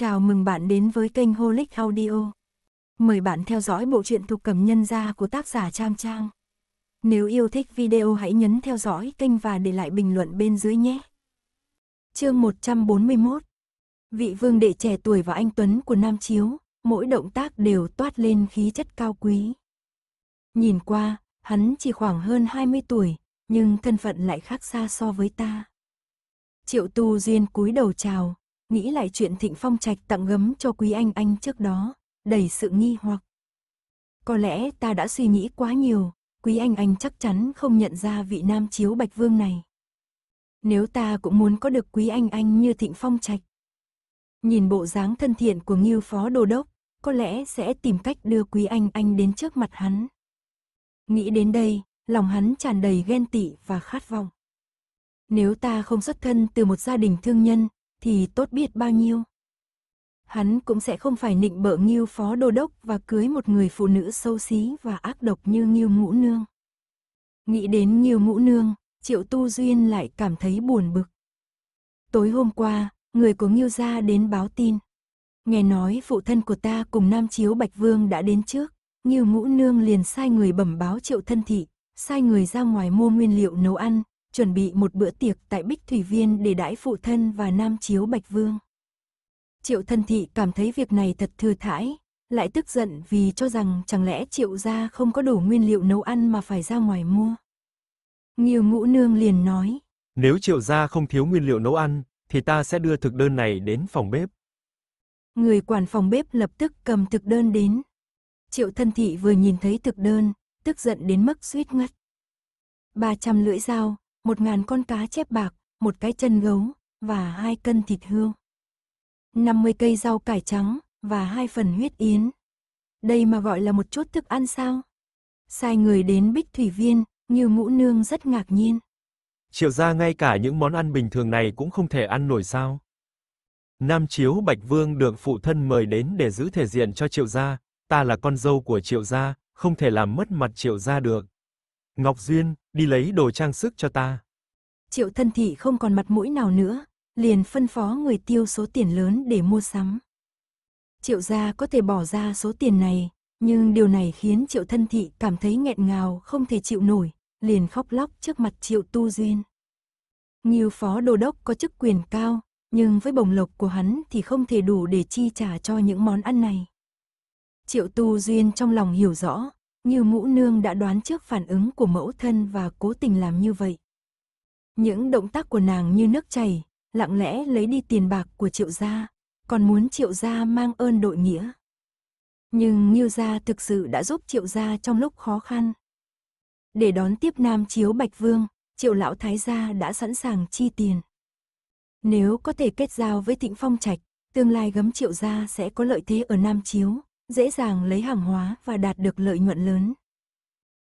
Chào mừng bạn đến với kênh Holic Audio. Mời bạn theo dõi bộ truyện thuộc cầm nhân gia của tác giả Trang Trang. Nếu yêu thích video hãy nhấn theo dõi kênh và để lại bình luận bên dưới nhé. Chương 141 Vị vương đệ trẻ tuổi và anh Tuấn của Nam Chiếu, mỗi động tác đều toát lên khí chất cao quý. Nhìn qua, hắn chỉ khoảng hơn 20 tuổi, nhưng thân phận lại khác xa so với ta. Triệu Tu Duyên cúi đầu chào, nghĩ lại chuyện Thịnh Phong Trạch tặng gấm cho Quý Anh Anh trước đó, đầy sự nghi hoặc. Có lẽ ta đã suy nghĩ quá nhiều, Quý Anh Anh chắc chắn không nhận ra vị nam chiếu Bạch Vương này. Nếu ta cũng muốn có được Quý Anh Anh như Thịnh Phong Trạch. Nhìn bộ dáng thân thiện của Ngưu Phó Đô Đốc, có lẽ sẽ tìm cách đưa Quý Anh Anh đến trước mặt hắn. Nghĩ đến đây, lòng hắn tràn đầy ghen tị và khát vọng. Nếu ta không xuất thân từ một gia đình thương nhân, thì tốt biết bao nhiêu. Hắn cũng sẽ không phải nịnh bợ Ngưu phó đô đốc và cưới một người phụ nữ sâu xí và ác độc như Ngưu Ngũ Nương. Nghĩ đến Ngưu Ngũ Nương, Triệu Tu Duyên lại cảm thấy buồn bực. Tối hôm qua, người của Ngưu gia đến báo tin. Nghe nói phụ thân của ta cùng Nam Chiếu Bạch Vương đã đến trước, Ngưu Ngũ Nương liền sai người bẩm báo Triệu Thân Thị, sai người ra ngoài mua nguyên liệu nấu ăn, chuẩn bị một bữa tiệc tại Bích Thủy Viên để đãi phụ thân và Nam Chiếu Bạch Vương. Triệu thân thị cảm thấy việc này thật thừa thãi, lại tức giận vì cho rằng chẳng lẽ triệu gia không có đủ nguyên liệu nấu ăn mà phải ra ngoài mua. Nghiêu ngũ nương liền nói. Nếu triệu gia không thiếu nguyên liệu nấu ăn, thì ta sẽ đưa thực đơn này đến phòng bếp. Người quản phòng bếp lập tức cầm thực đơn đến. Triệu thân thị vừa nhìn thấy thực đơn, tức giận đến mức suýt ngất. 300 lưỡi dao, một ngàn con cá chép bạc, một cái chân gấu, và hai cân thịt hươu. 50 cây rau cải trắng, và hai phần huyết yến. Đây mà gọi là một chút thức ăn sao? Sai người đến bích thủy viên, như ngũ nương rất ngạc nhiên. Triệu ra ngay cả những món ăn bình thường này cũng không thể ăn nổi sao. Nam Chiếu Bạch Vương được phụ thân mời đến để giữ thể diện cho Triệu gia, ta là con dâu của Triệu gia, không thể làm mất mặt Triệu gia được. Ngọc Duyên, đi lấy đồ trang sức cho ta. Triệu thân thị không còn mặt mũi nào nữa, liền phân phó người tiêu số tiền lớn để mua sắm. Triệu gia có thể bỏ ra số tiền này, nhưng điều này khiến triệu thân thị cảm thấy nghẹn ngào không thể chịu nổi, liền khóc lóc trước mặt triệu tu duyên. Nhiều phó đồ đốc có chức quyền cao, nhưng với bổng lộc của hắn thì không thể đủ để chi trả cho những món ăn này. Triệu tu duyên trong lòng hiểu rõ, như mũ nương đã đoán trước phản ứng của mẫu thân và cố tình làm như vậy. Những động tác của nàng như nước chảy, lặng lẽ lấy đi tiền bạc của triệu gia, còn muốn triệu gia mang ơn đội nghĩa. Nhưng Nghiêu gia thực sự đã giúp triệu gia trong lúc khó khăn. Để đón tiếp Nam Chiếu Bạch Vương, triệu lão thái gia đã sẵn sàng chi tiền. Nếu có thể kết giao với Thịnh Phong Trạch, tương lai gấm triệu gia sẽ có lợi thế ở Nam Chiếu dễ dàng lấy hàng hóa và đạt được lợi nhuận lớn.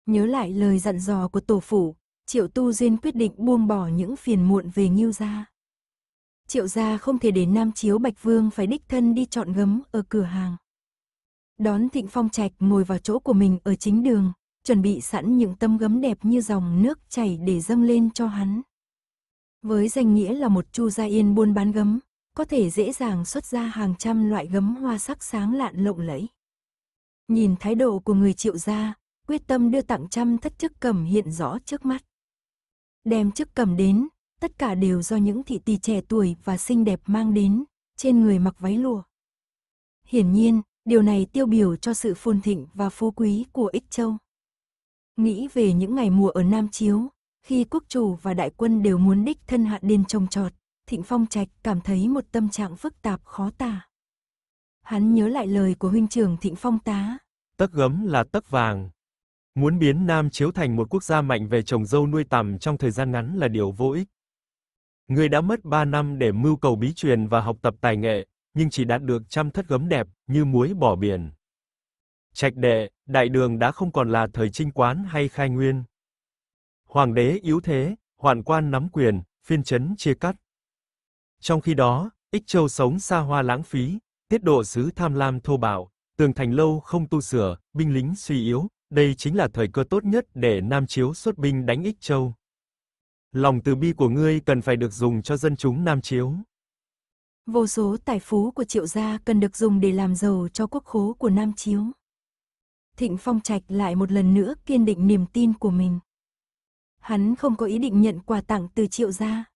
Nhớ lại lời dặn dò của tổ phủ, Triệu Tu Duyên quyết định buông bỏ những phiền muộn về Ngưu gia. Triệu gia không thể đến Nam Chiếu Bạch Vương phải đích thân đi chọn gấm ở cửa hàng. Đón Thịnh Phong Trạch ngồi vào chỗ của mình ở chính đường, chuẩn bị sẵn những tâm gấm đẹp như dòng nước chảy để dâng lên cho hắn. Với danh nghĩa là một chu gia yên buôn bán gấm, có thể dễ dàng xuất ra hàng trăm loại gấm hoa sắc sáng lạn lộng lẫy. Nhìn thái độ của người triệu gia, quyết tâm đưa tặng trăm thất chức cầm hiện rõ trước mắt. Đem chức cầm đến, tất cả đều do những thị tỷ trẻ tuổi và xinh đẹp mang đến, trên người mặc váy lùa. Hiển nhiên, điều này tiêu biểu cho sự phồn thịnh và phú quý của Ích Châu. Nghĩ về những ngày mùa ở Nam Chiếu, khi quốc chủ và đại quân đều muốn đích thân hạ đền trồng trọt, Thịnh Phong Trạch cảm thấy một tâm trạng phức tạp khó tả. Hắn nhớ lại lời của huynh trưởng Thịnh Phong tá. Tấc gấm là tấc vàng. Muốn biến Nam Chiếu thành một quốc gia mạnh về trồng dâu nuôi tằm trong thời gian ngắn là điều vô ích. Người đã mất 3 năm để mưu cầu bí truyền và học tập tài nghệ, nhưng chỉ đạt được trăm thất gấm đẹp như muối bỏ biển. Trạch đệ, đại đường đã không còn là thời trinh quán hay khai nguyên. Hoàng đế yếu thế, hoàn quan nắm quyền, phiên chấn chia cắt. Trong khi đó, Ích Châu sống xa hoa lãng phí, tiết độ sứ tham lam thô bạo, tường thành lâu không tu sửa, binh lính suy yếu, đây chính là thời cơ tốt nhất để Nam Chiếu xuất binh đánh Ích Châu. Lòng từ bi của ngươi cần phải được dùng cho dân chúng Nam Chiếu. Vô số tài phú của Triệu gia cần được dùng để làm giàu cho quốc khố của Nam Chiếu. Thịnh Phong Trạch lại một lần nữa kiên định niềm tin của mình. Hắn không có ý định nhận quà tặng từ Triệu gia.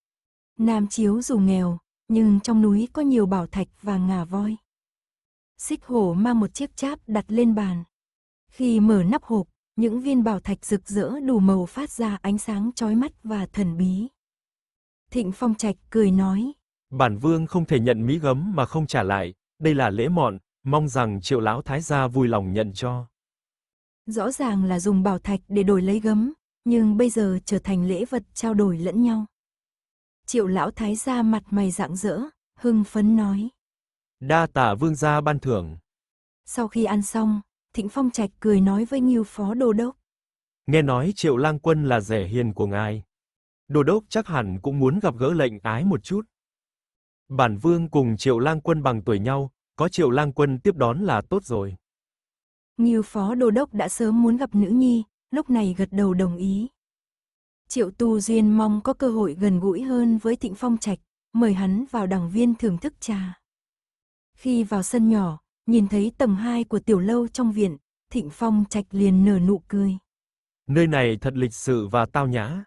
Nam Chiếu dù nghèo, nhưng trong núi có nhiều bảo thạch và ngà voi. Xích hổ mang một chiếc cháp đặt lên bàn. Khi mở nắp hộp, những viên bảo thạch rực rỡ đủ màu phát ra ánh sáng chói mắt và thần bí. Thịnh Phong Trạch cười nói. Bản vương không thể nhận mỹ gấm mà không trả lại, đây là lễ mọn, mong rằng triệu lão thái gia vui lòng nhận cho. Rõ ràng là dùng bảo thạch để đổi lấy gấm, nhưng bây giờ trở thành lễ vật trao đổi lẫn nhau. Triệu lão thái gia mặt mày rạng rỡ, hưng phấn nói. Đa tạ vương gia ban thưởng. Sau khi ăn xong, Thịnh Phong Trạch cười nói với Nghiêu Phó Đô Đốc. Nghe nói Triệu Lang Quân là rẻ hiền của ngài. Đô Đốc chắc hẳn cũng muốn gặp gỡ lệnh ái một chút. Bản Vương cùng Triệu Lang Quân bằng tuổi nhau, có Triệu Lang Quân tiếp đón là tốt rồi. Nghiêu Phó Đô Đốc đã sớm muốn gặp nữ nhi, lúc này gật đầu đồng ý. Triệu Tu Duyên mong có cơ hội gần gũi hơn với Thịnh Phong Trạch, mời hắn vào đảng viên thưởng thức trà. Khi vào sân nhỏ, nhìn thấy tầng 2 của tiểu lâu trong viện, Thịnh Phong Trạch liền nở nụ cười. Nơi này thật lịch sự và tao nhã.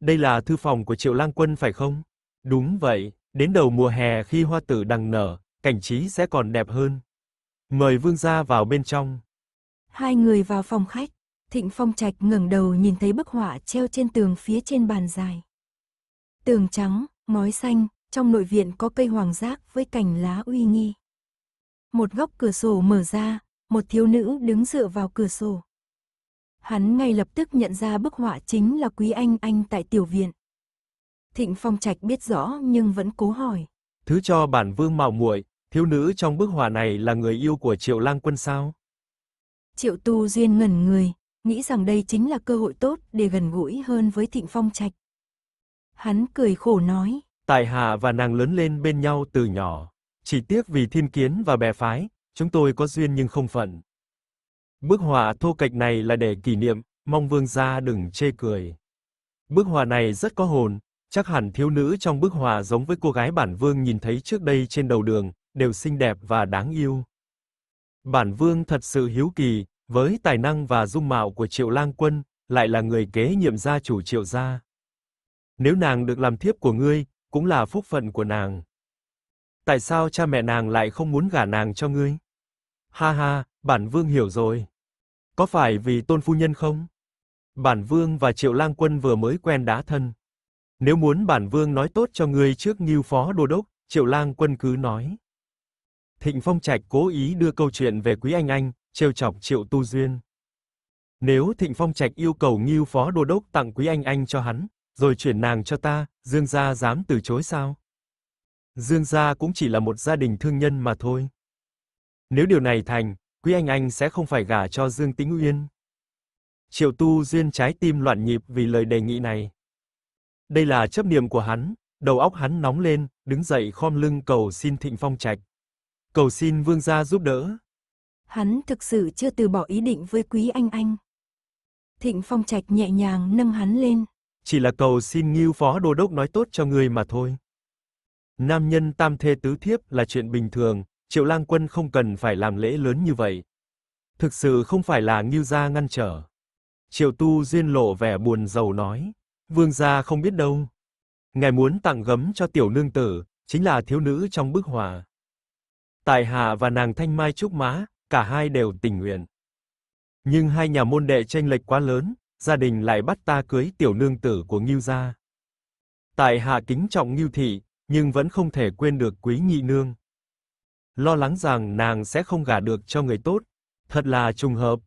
Đây là thư phòng của Triệu Lang Quân phải không? Đúng vậy, đến đầu mùa hè khi hoa tử đằng nở, cảnh trí sẽ còn đẹp hơn. Mời vương gia vào bên trong. Hai người vào phòng khách. Thịnh Phong Trạch ngẩng đầu nhìn thấy bức họa treo trên tường phía trên bàn dài. Tường trắng, ngói xanh, trong nội viện có cây hoàng giác với cành lá uy nghi. Một góc cửa sổ mở ra, một thiếu nữ đứng dựa vào cửa sổ. Hắn ngay lập tức nhận ra bức họa chính là Quý Anh Anh tại tiểu viện. Thịnh Phong Trạch biết rõ nhưng vẫn cố hỏi. Thứ cho bản vương mạo muội, thiếu nữ trong bức họa này là người yêu của Triệu Lang Quân sao? Triệu Tu Duyên ngẩn người, nghĩ rằng đây chính là cơ hội tốt để gần gũi hơn với Thịnh Phong Trạch. Hắn cười khổ nói, Tại Hạ và nàng lớn lên bên nhau từ nhỏ, chỉ tiếc vì thiên kiến và bè phái, chúng tôi có duyên nhưng không phận. Bức họa thô kệch này là để kỷ niệm, mong vương gia đừng chê cười. Bức họa này rất có hồn, chắc hẳn thiếu nữ trong bức họa giống với cô gái bản vương nhìn thấy trước đây trên đầu đường, đều xinh đẹp và đáng yêu. Bản vương thật sự hiếu kỳ, với tài năng và dung mạo của Triệu Lang Quân, lại là người kế nhiệm gia chủ Triệu gia. Nếu nàng được làm thiếp của ngươi, cũng là phúc phận của nàng. Tại sao cha mẹ nàng lại không muốn gả nàng cho ngươi? Ha ha, bản vương hiểu rồi. Có phải vì tôn phu nhân không? Bản vương và Triệu Lang Quân vừa mới quen đá thân. Nếu muốn bản vương nói tốt cho ngươi trước Ngưu phó đô đốc, Triệu Lang Quân cứ nói. Thịnh Phong Trạch cố ý đưa câu chuyện về Quý Anh Anh, trêu chọc Triệu Tu Duyên. Nếu Thịnh Phong Trạch yêu cầu Ngưu Phó Đô đốc tặng Quý Anh Anh cho hắn, rồi chuyển nàng cho ta, Dương gia dám từ chối sao? Dương gia cũng chỉ là một gia đình thương nhân mà thôi. Nếu điều này thành, Quý Anh Anh sẽ không phải gả cho Dương Tĩnh Uyên. Triệu Tu Duyên trái tim loạn nhịp vì lời đề nghị này. Đây là chấp niệm của hắn, đầu óc hắn nóng lên, đứng dậy khom lưng cầu xin Thịnh Phong Trạch. Cầu xin vương gia giúp đỡ. Hắn thực sự chưa từ bỏ ý định với quý anh anh. Thịnh Phong Trạch nhẹ nhàng nâng hắn lên. Chỉ là cầu xin Ngưu Phó Đô Đốc nói tốt cho người mà thôi. Nam nhân tam thê tứ thiếp là chuyện bình thường, Triệu Lang Quân không cần phải làm lễ lớn như vậy. Thực sự không phải là Ngưu gia ngăn trở. Triệu Tu Duyên lộ vẻ buồn giàu nói, vương gia không biết đâu. Ngài muốn tặng gấm cho tiểu nương tử, chính là thiếu nữ trong bức họa. Tài hạ và nàng thanh mai trúc má, cả hai đều tình nguyện. Nhưng hai nhà môn đệ tranh lệch quá lớn, gia đình lại bắt ta cưới tiểu nương tử của Ngưu gia. Tại hạ kính trọng Ngưu thị, nhưng vẫn không thể quên được Quý nhị nương. Lo lắng rằng nàng sẽ không gả được cho người tốt, thật là trùng hợp.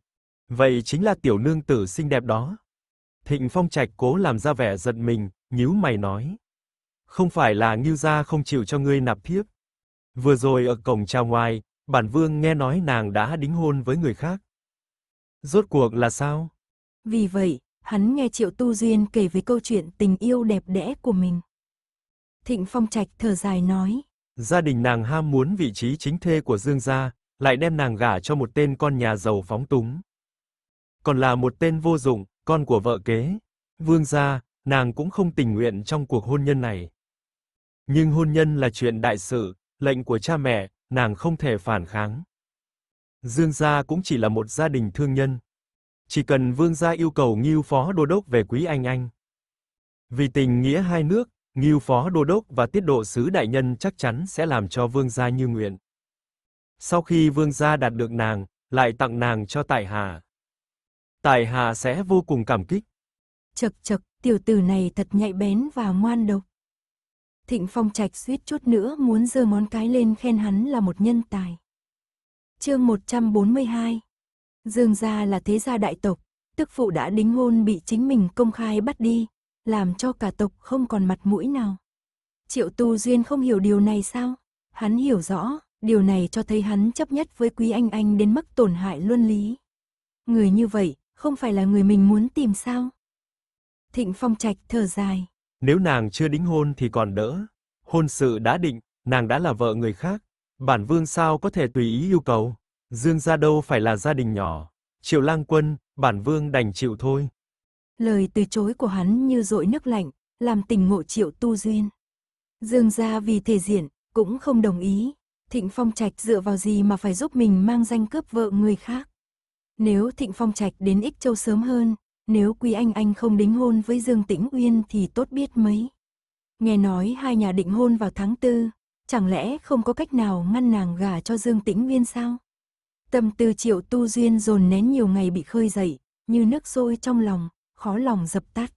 Vậy chính là tiểu nương tử xinh đẹp đó. Thịnh Phong Trạch cố làm ra vẻ giận mình, nhíu mày nói: "Không phải là Ngưu gia không chịu cho ngươi nạp thiếp? Vừa rồi ở cổng chào ngoài, bản vương nghe nói nàng đã đính hôn với người khác. Rốt cuộc là sao? Vì vậy, hắn nghe Triệu Tu Duyên kể về câu chuyện tình yêu đẹp đẽ của mình. Thịnh Phong Trạch thở dài nói. Gia đình nàng ham muốn vị trí chính thê của Dương gia, lại đem nàng gả cho một tên con nhà giàu phóng túng. Còn là một tên vô dụng, con của vợ kế. Vương gia, nàng cũng không tình nguyện trong cuộc hôn nhân này. Nhưng hôn nhân là chuyện đại sự, lệnh của cha mẹ, nàng không thể phản kháng. Dương gia cũng chỉ là một gia đình thương nhân. Chỉ cần vương gia yêu cầu Ngưu Phó Đô đốc về Quý Anh Anh. Vì tình nghĩa hai nước, Ngưu Phó Đô đốc và Tiết độ sứ đại nhân chắc chắn sẽ làm cho vương gia như nguyện. Sau khi vương gia đạt được nàng, lại tặng nàng cho Tại Hà. Tại Hà sẽ vô cùng cảm kích. Chậc chậc, tiểu tử này thật nhạy bén và ngoan độc. Thịnh Phong Trạch suýt chút nữa muốn giơ món cái lên khen hắn là một nhân tài. Chương 142. Dương gia là thế gia đại tộc, tức phụ đã đính hôn bị chính mình công khai bắt đi, làm cho cả tộc không còn mặt mũi nào. Triệu Tu Duyên không hiểu điều này sao? Hắn hiểu rõ, điều này cho thấy hắn chấp nhất với Quý Anh Anh đến mức tổn hại luân lý. Người như vậy, không phải là người mình muốn tìm sao? Thịnh Phong Trạch thở dài, nếu nàng chưa đính hôn thì còn đỡ. Hôn sự đã định, nàng đã là vợ người khác, bản vương sao có thể tùy ý yêu cầu. Dương gia đâu phải là gia đình nhỏ. Triệu Lang Quân, bản vương đành chịu thôi. Lời từ chối của hắn như dội nước lạnh, làm tình ngộ Triệu Tu Duyên. Dương gia vì thể diện, cũng không đồng ý. Thịnh Phong Trạch dựa vào gì mà phải giúp mình mang danh cướp vợ người khác? Nếu Thịnh Phong Trạch đến Ích Châu sớm hơn, nếu Quý Anh Anh không đính hôn với Dương Tĩnh Uyên thì tốt biết mấy. Nghe nói hai nhà định hôn vào tháng tư, chẳng lẽ không có cách nào ngăn nàng gả cho Dương Tĩnh Uyên sao? Tâm tư triệu tu duyên dồn nén nhiều ngày bị khơi dậy, như nước sôi trong lòng, khó lòng dập tắt.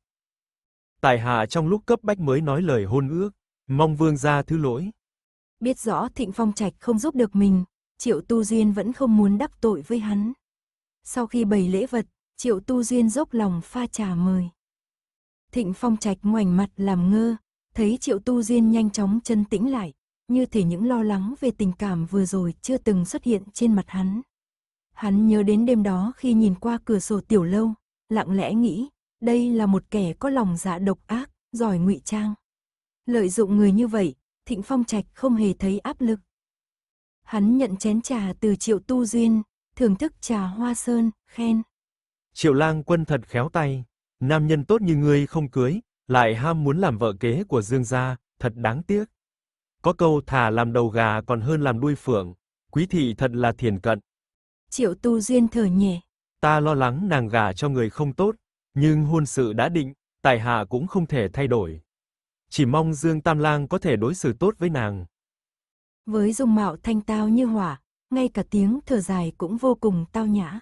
Tài hạ trong lúc cấp bách mới nói lời hôn ước, mong vương gia thứ lỗi. Biết rõ Thịnh Phong Trạch không giúp được mình, Triệu Tu Duyên vẫn không muốn đắc tội với hắn. Sau khi bày lễ vật, Triệu tu duyên dốc lòng pha trà mời. Thịnh phong trạch ngoảnh mặt làm ngơ, thấy triệu tu duyên nhanh chóng chân tĩnh lại, như thể những lo lắng về tình cảm vừa rồi chưa từng xuất hiện trên mặt hắn. Hắn nhớ đến đêm đó khi nhìn qua cửa sổ tiểu lâu, lặng lẽ nghĩ, đây là một kẻ có lòng dạ độc ác, giỏi ngụy trang. Lợi dụng người như vậy, Thịnh Phong Trạch không hề thấy áp lực. Hắn nhận chén trà từ Triệu Tu Duyên, thưởng thức trà hoa sơn, khen. Triệu lang quân thật khéo tay, nam nhân tốt như ngươi không cưới, lại ham muốn làm vợ kế của Dương gia, thật đáng tiếc. Có câu thà làm đầu gà còn hơn làm đuôi phượng, quý thị thật là thiền cận. Triệu tu duyên thở nhẹ. Ta lo lắng nàng gả cho người không tốt, nhưng hôn sự đã định, tài hạ cũng không thể thay đổi. Chỉ mong Dương Tam Lang có thể đối xử tốt với nàng. Với dung mạo thanh tao như hỏa, ngay cả tiếng thở dài cũng vô cùng tao nhã.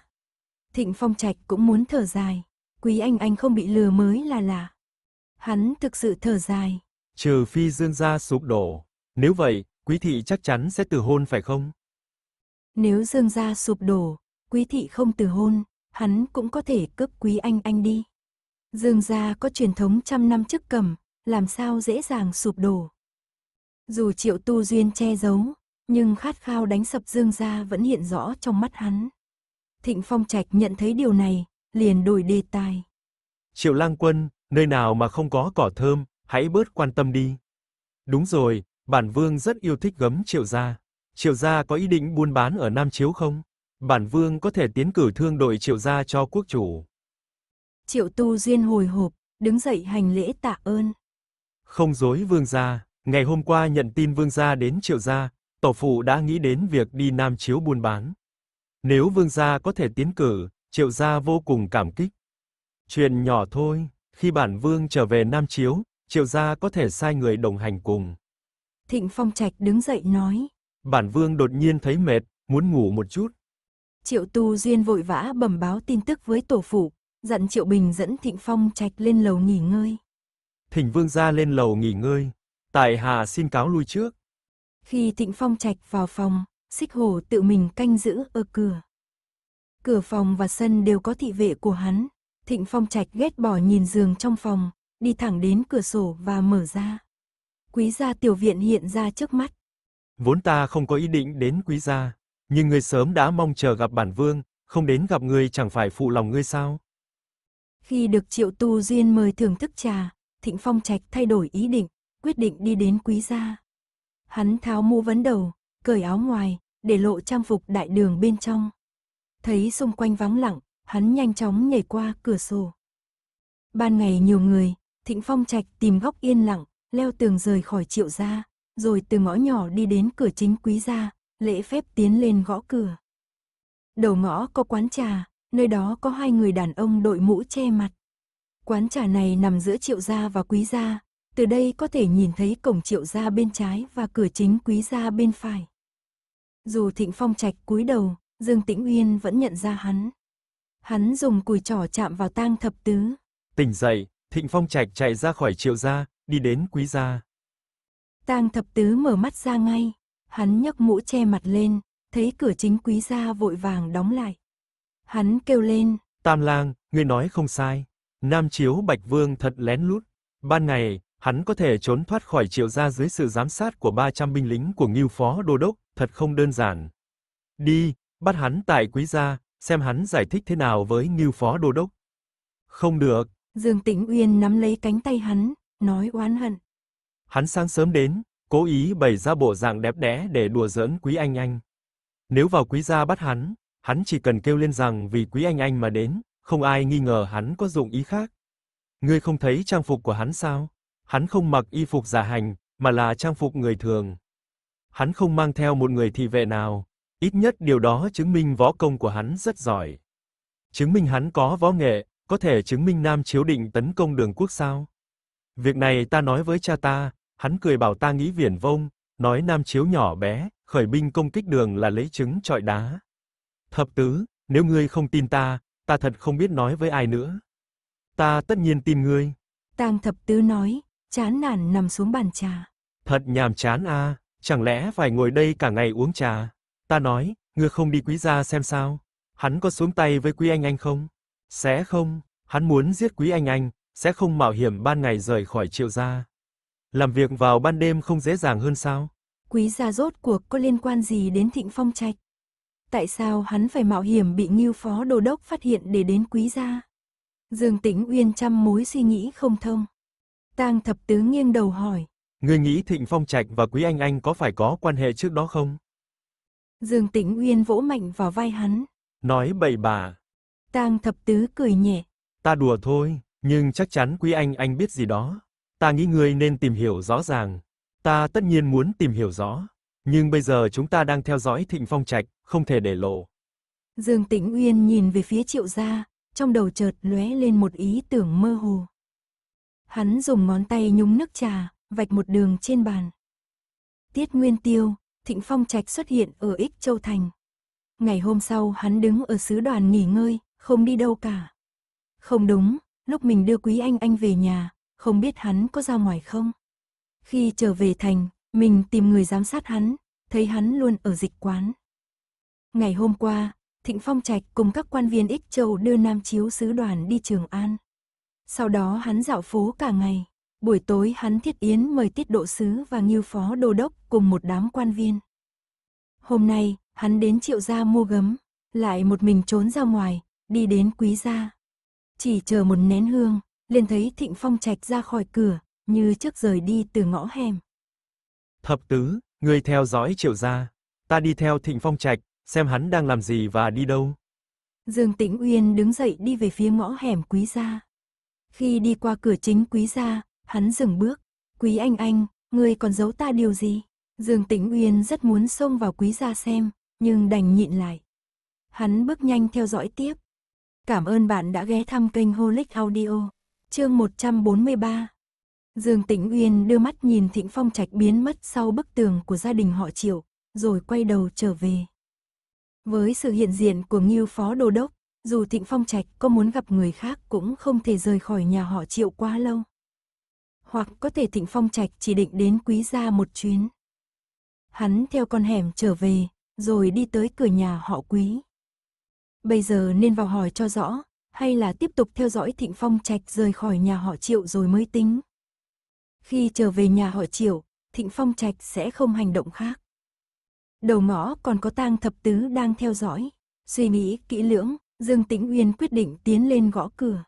Thịnh Phong Trạch cũng muốn thở dài. Quý Anh Anh không bị lừa mới là lạ. Hắn thực sự thở dài. Trừ phi dương gia sụp đổ. Nếu vậy, quý thị chắc chắn sẽ từ hôn phải không? Nếu dương gia sụp đổ, quý thị không từ hôn, hắn cũng có thể cướp quý anh anh đi. Dương gia có truyền thống trăm năm chức cầm, làm sao dễ dàng sụp đổ. Dù triệu tu duyên che giấu, nhưng khát khao đánh sập dương gia vẫn hiện rõ trong mắt hắn. Thịnh Phong Trạch nhận thấy điều này, liền đổi đề tài. Triệu Lang Quân, nơi nào mà không có cỏ thơm, hãy bớt quan tâm đi. Đúng rồi, bản vương rất yêu thích gấm Triệu gia. Triệu gia có ý định buôn bán ở Nam Chiếu không? Bản vương có thể tiến cử thương đội Triệu gia cho quốc chủ. Triệu Tu Duyên hồi hộp, đứng dậy hành lễ tạ ơn. Không dối vương gia, ngày hôm qua nhận tin vương gia đến Triệu gia, tổ phụ đã nghĩ đến việc đi Nam Chiếu buôn bán. Nếu vương gia có thể tiến cử, Triệu gia vô cùng cảm kích. Chuyện nhỏ thôi, khi bản vương trở về Nam Chiếu, Triệu gia có thể sai người đồng hành cùng. Thịnh Phong Trạch đứng dậy nói. Bản vương đột nhiên thấy mệt, muốn ngủ một chút. Triệu Tu Duyên vội vã bẩm báo tin tức với tổ phụ, dặn Triệu Bình dẫn Thịnh Phong Trạch lên lầu nghỉ ngơi. thịnh vương gia lên lầu nghỉ ngơi, tại hạ xin cáo lui trước. Khi Thịnh Phong Trạch vào phòng, xích hồ tự mình canh giữ ở cửa. Cửa phòng và sân đều có thị vệ của hắn, Thịnh Phong Trạch ghét bỏ nhìn giường trong phòng, đi thẳng đến cửa sổ và mở ra. Quý gia tiểu viện hiện ra trước mắt. Vốn ta không có ý định đến quý gia, nhưng người sớm đã mong chờ gặp bản vương, không đến gặp người chẳng phải phụ lòng ngươi sao? Khi được Triệu Tu Duyên mời thưởng thức trà, Thịnh Phong Trạch thay đổi ý định, quyết định đi đến quý gia. Hắn tháo mũ vấn đầu, cởi áo ngoài, để lộ trang phục đại đường bên trong. Thấy xung quanh vắng lặng, hắn nhanh chóng nhảy qua cửa sổ. Ban ngày nhiều người, Thịnh Phong Trạch tìm góc yên lặng, leo tường rời khỏi triệu gia, rồi từ ngõ nhỏ đi đến cửa chính quý gia, lễ phép tiến lên gõ cửa. Đầu ngõ có quán trà, nơi đó có hai người đàn ông đội mũ che mặt. Quán trà này nằm giữa triệu gia và quý gia, từ đây có thể nhìn thấy cổng triệu gia bên trái và cửa chính quý gia bên phải. Dù Thịnh Phong Trạch cúi đầu, Dương Tĩnh Uyên vẫn nhận ra hắn. Hắn dùng cùi trỏ chạm vào tang thập tứ. Tỉnh dậy, Thịnh Phong Trạch chạy ra khỏi triệu gia, đi đến quý gia. Tang thập tứ mở mắt ra ngay, hắn nhấc mũ che mặt lên, thấy cửa chính quý gia vội vàng đóng lại. Hắn kêu lên, Tam lang, ngươi nói không sai. Nam chiếu Bạch Vương thật lén lút. Ban ngày, hắn có thể trốn thoát khỏi triệu gia dưới sự giám sát của 300 binh lính của Ngưu Phó Đô Đốc, thật không đơn giản. Đi, bắt hắn tại quý gia, xem hắn giải thích thế nào với Ngưu phó đô đốc. Không được. Dương Tĩnh Uyên nắm lấy cánh tay hắn, nói oán hận. Hắn sáng sớm đến, cố ý bày ra bộ dạng đẹp đẽ để đùa giỡn Quý Anh Anh. Nếu vào Quý gia bắt hắn, hắn chỉ cần kêu lên rằng vì Quý Anh Anh mà đến, không ai nghi ngờ hắn có dụng ý khác. Ngươi không thấy trang phục của hắn sao? Hắn không mặc y phục giả hành, mà là trang phục người thường. Hắn không mang theo một người thị vệ nào, ít nhất điều đó chứng minh võ công của hắn rất giỏi. Chứng minh hắn có võ nghệ, có thể chứng minh Nam Chiếu định tấn công Đường Quốc sao? Việc này ta nói với cha ta, hắn cười bảo ta nghĩ viển vông, nói Nam Chiếu nhỏ bé, khởi binh công kích Đường là lấy trứng trọi đá. Thập tứ, nếu ngươi không tin ta, ta thật không biết nói với ai nữa. Ta tất nhiên tin ngươi. Tang thập tứ nói, chán nản nằm xuống bàn trà. Thật nhàm chán a. À. Chẳng lẽ phải ngồi đây cả ngày uống trà? Ta nói, ngươi không đi quý gia xem sao? Hắn có xuống tay với quý anh anh không? Sẽ không, hắn muốn giết quý anh anh, sẽ không mạo hiểm ban ngày rời khỏi triệu gia. Làm việc vào ban đêm không dễ dàng hơn sao? Quý gia rốt cuộc có liên quan gì đến thịnh phong trạch? Tại sao hắn phải mạo hiểm bị nghiêu phó đồ đốc phát hiện để đến quý gia? Dương Tĩnh Uyên chăm mối suy nghĩ không thông. Tang thập tứ nghiêng đầu hỏi. Ngươi nghĩ Thịnh Phong Trạch và Quý Anh Anh có phải có quan hệ trước đó không? Dương Tĩnh Uyên vỗ mạnh vào vai hắn. Nói bậy bạ. Tang Thập Tứ cười nhẹ. Ta đùa thôi, nhưng chắc chắn Quý Anh Anh biết gì đó. Ta nghĩ ngươi nên tìm hiểu rõ ràng. Ta tất nhiên muốn tìm hiểu rõ. Nhưng bây giờ chúng ta đang theo dõi Thịnh Phong Trạch, không thể để lộ. Dương Tĩnh Uyên nhìn về phía Triệu Gia, trong đầu chợt lóe lên một ý tưởng mơ hồ. Hắn dùng ngón tay nhúng nước trà, vạch một đường trên bàn. Tiết Nguyên Tiêu, Thịnh Phong Trạch xuất hiện ở Ích Châu Thành. Ngày hôm sau hắn đứng ở sứ đoàn nghỉ ngơi, không đi đâu cả. Không đúng, lúc mình đưa Quý Anh Anh về nhà, không biết hắn có ra ngoài không. Khi trở về thành, mình tìm người giám sát hắn, thấy hắn luôn ở dịch quán. Ngày hôm qua, Thịnh Phong Trạch cùng các quan viên Ích Châu đưa Nam Chiếu sứ đoàn đi Trường An. Sau đó hắn dạo phố cả ngày buổi tối hắn thiết yến mời tiết độ sứ và ngưu phó đô đốc cùng một đám quan viên. Hôm nay, hắn đến triệu gia mua gấm, lại một mình trốn ra ngoài, đi đến quý gia. Chỉ chờ một nén hương, liền thấy thịnh phong trạch ra khỏi cửa, như trước rời đi từ ngõ hẻm. Thập tứ, người theo dõi triệu gia. Ta đi theo thịnh phong trạch, xem hắn đang làm gì và đi đâu. Dương Tĩnh Uyên đứng dậy đi về phía ngõ hẻm quý gia. Khi đi qua cửa chính quý gia, Hắn dừng bước. Quý anh anh, người còn giấu ta điều gì? Dương Tĩnh Uyên rất muốn xông vào quý gia xem, nhưng đành nhịn lại. Hắn bước nhanh theo dõi tiếp. Cảm ơn bạn đã ghé thăm kênh Holic Audio. Chương 143 Dương Tĩnh Uyên đưa mắt nhìn Thịnh Phong Trạch biến mất sau bức tường của gia đình họ Triệu, rồi quay đầu trở về. Với sự hiện diện của Ngưu Phó Đô Đốc, dù Thịnh Phong Trạch có muốn gặp người khác cũng không thể rời khỏi nhà họ Triệu quá lâu hoặc có thể thịnh phong trạch chỉ định đến quý gia một chuyến. Hắn theo con hẻm trở về, rồi đi tới cửa nhà họ quý. Bây giờ nên vào hỏi cho rõ, hay là tiếp tục theo dõi thịnh phong trạch rời khỏi nhà họ triệu rồi mới tính. Khi trở về nhà họ triệu, thịnh phong trạch sẽ không hành động khác. Đầu ngõ còn có tang thập tứ đang theo dõi, suy nghĩ kỹ lưỡng, Dương Tĩnh Uyên quyết định tiến lên gõ cửa.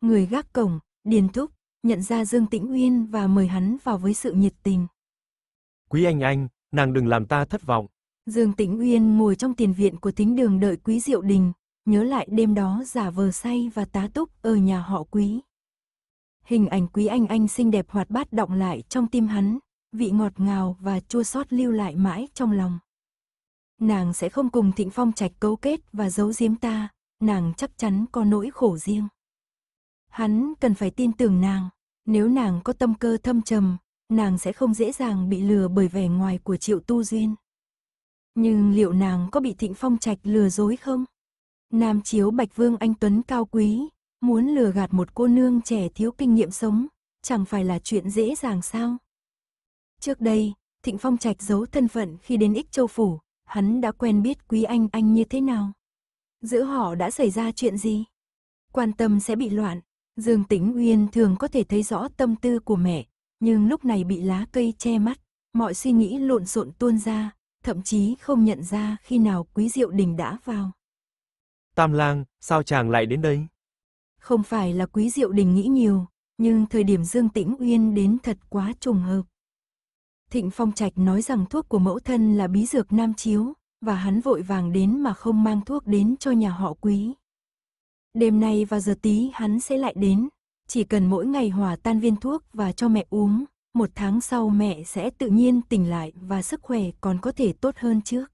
Người gác cổng, Điền Thúc, nhận ra Dương Tĩnh Uyên và mời hắn vào với sự nhiệt tình. Quý anh anh, nàng đừng làm ta thất vọng. Dương Tĩnh Uyên ngồi trong tiền viện của tính đường đợi quý diệu đình, nhớ lại đêm đó giả vờ say và tá túc ở nhà họ quý. Hình ảnh quý anh anh xinh đẹp hoạt bát động lại trong tim hắn, vị ngọt ngào và chua xót lưu lại mãi trong lòng. Nàng sẽ không cùng Thịnh Phong Trạch cấu kết và giấu giếm ta, nàng chắc chắn có nỗi khổ riêng. Hắn cần phải tin tưởng nàng, nếu nàng có tâm cơ thâm trầm, nàng sẽ không dễ dàng bị lừa bởi vẻ ngoài của triệu tu duyên. Nhưng liệu nàng có bị thịnh phong trạch lừa dối không? Nam chiếu bạch vương anh Tuấn cao quý, muốn lừa gạt một cô nương trẻ thiếu kinh nghiệm sống, chẳng phải là chuyện dễ dàng sao? Trước đây, thịnh phong trạch giấu thân phận khi đến ích châu phủ, hắn đã quen biết quý anh anh như thế nào? Giữa họ đã xảy ra chuyện gì? Quan tâm sẽ bị loạn, Dương Tĩnh Uyên thường có thể thấy rõ tâm tư của mẹ, nhưng lúc này bị lá cây che mắt, mọi suy nghĩ lộn xộn tuôn ra, thậm chí không nhận ra khi nào Quý Diệu Đình đã vào. Tam lang, sao chàng lại đến đây? Không phải là Quý Diệu Đình nghĩ nhiều, nhưng thời điểm Dương Tĩnh Uyên đến thật quá trùng hợp. Thịnh Phong Trạch nói rằng thuốc của mẫu thân là bí dược nam chiếu, và hắn vội vàng đến mà không mang thuốc đến cho nhà họ quý. Đêm nay và giờ tí hắn sẽ lại đến. Chỉ cần mỗi ngày hòa tan viên thuốc và cho mẹ uống, một tháng sau mẹ sẽ tự nhiên tỉnh lại và sức khỏe còn có thể tốt hơn trước.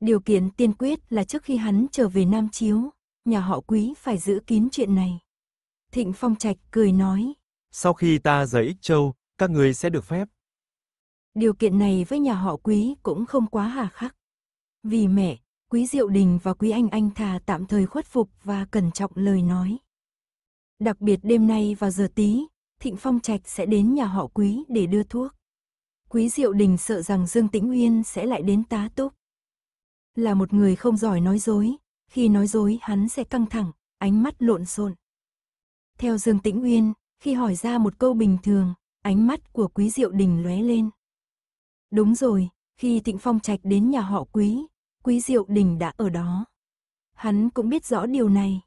Điều kiện tiên quyết là trước khi hắn trở về Nam Chiếu, nhà họ quý phải giữ kín chuyện này. Thịnh Phong Trạch cười nói. Sau khi ta rời Ích Châu, các người sẽ được phép. Điều kiện này với nhà họ quý cũng không quá hà khắc. Vì mẹ, Quý Diệu Đình và Quý Anh Anh Thà tạm thời khuất phục và cẩn trọng lời nói. Đặc biệt đêm nay vào giờ tí, Thịnh Phong Trạch sẽ đến nhà họ Quý để đưa thuốc. Quý Diệu Đình sợ rằng Dương Tĩnh Uyên sẽ lại đến tá túc. Là một người không giỏi nói dối, khi nói dối hắn sẽ căng thẳng, ánh mắt lộn xộn. Theo Dương Tĩnh Uyên, khi hỏi ra một câu bình thường, ánh mắt của Quý Diệu Đình lóe lên. Đúng rồi, khi Thịnh Phong Trạch đến nhà họ Quý, Quý Diệu Đình đã ở đó. Hắn cũng biết rõ điều này.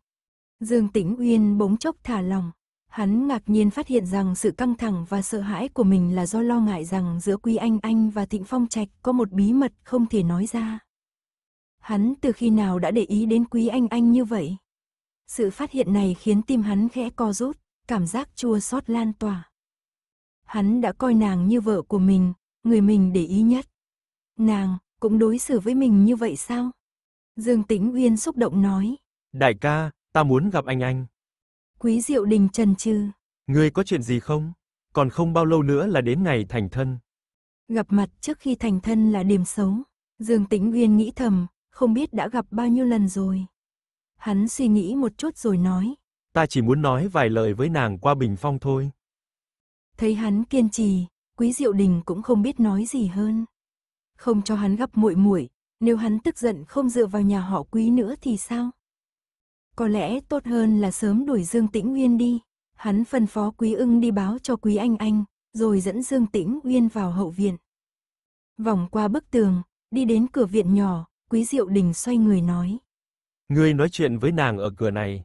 Dương Tĩnh Uyên bỗng chốc thả lòng. Hắn ngạc nhiên phát hiện rằng sự căng thẳng và sợ hãi của mình là do lo ngại rằng giữa Quý Anh Anh và Thịnh Phong Trạch có một bí mật không thể nói ra. Hắn từ khi nào đã để ý đến Quý Anh Anh như vậy? Sự phát hiện này khiến tim hắn khẽ co rút, cảm giác chua xót lan tỏa. Hắn đã coi nàng như vợ của mình, người mình để ý nhất. Nàng, cũng đối xử với mình như vậy sao? Dương Tĩnh Uyên xúc động nói. Đại ca, ta muốn gặp anh anh. Quý Diệu Đình trần trừ. Ngươi có chuyện gì không? Còn không bao lâu nữa là đến ngày thành thân. Gặp mặt trước khi thành thân là điểm xấu. Dương Tĩnh Uyên nghĩ thầm, không biết đã gặp bao nhiêu lần rồi. Hắn suy nghĩ một chút rồi nói. Ta chỉ muốn nói vài lời với nàng qua bình phong thôi. Thấy hắn kiên trì, Quý Diệu Đình cũng không biết nói gì hơn không cho hắn gặp muội muội, nếu hắn tức giận không dựa vào nhà họ Quý nữa thì sao? Có lẽ tốt hơn là sớm đuổi Dương Tĩnh Uyên đi, hắn phân phó Quý Ưng đi báo cho Quý Anh Anh, rồi dẫn Dương Tĩnh Uyên vào hậu viện. Vòng qua bức tường, đi đến cửa viện nhỏ, Quý Diệu Đình xoay người nói: "Ngươi nói chuyện với nàng ở cửa này."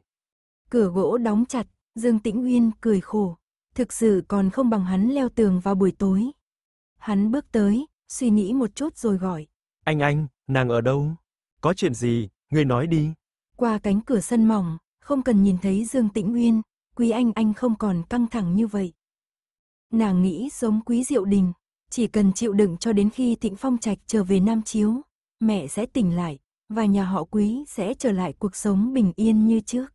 Cửa gỗ đóng chặt, Dương Tĩnh Uyên cười khổ, thực sự còn không bằng hắn leo tường vào buổi tối. Hắn bước tới, suy nghĩ một chút rồi gọi. Anh anh, nàng ở đâu? Có chuyện gì, ngươi nói đi. Qua cánh cửa sân mỏng, không cần nhìn thấy Dương Tĩnh Uyên, Quý Anh Anh không còn căng thẳng như vậy. Nàng nghĩ giống Quý Diệu Đình, chỉ cần chịu đựng cho đến khi thịnh Phong Trạch trở về Nam Chiếu, mẹ sẽ tỉnh lại, và nhà họ Quý sẽ trở lại cuộc sống bình yên như trước.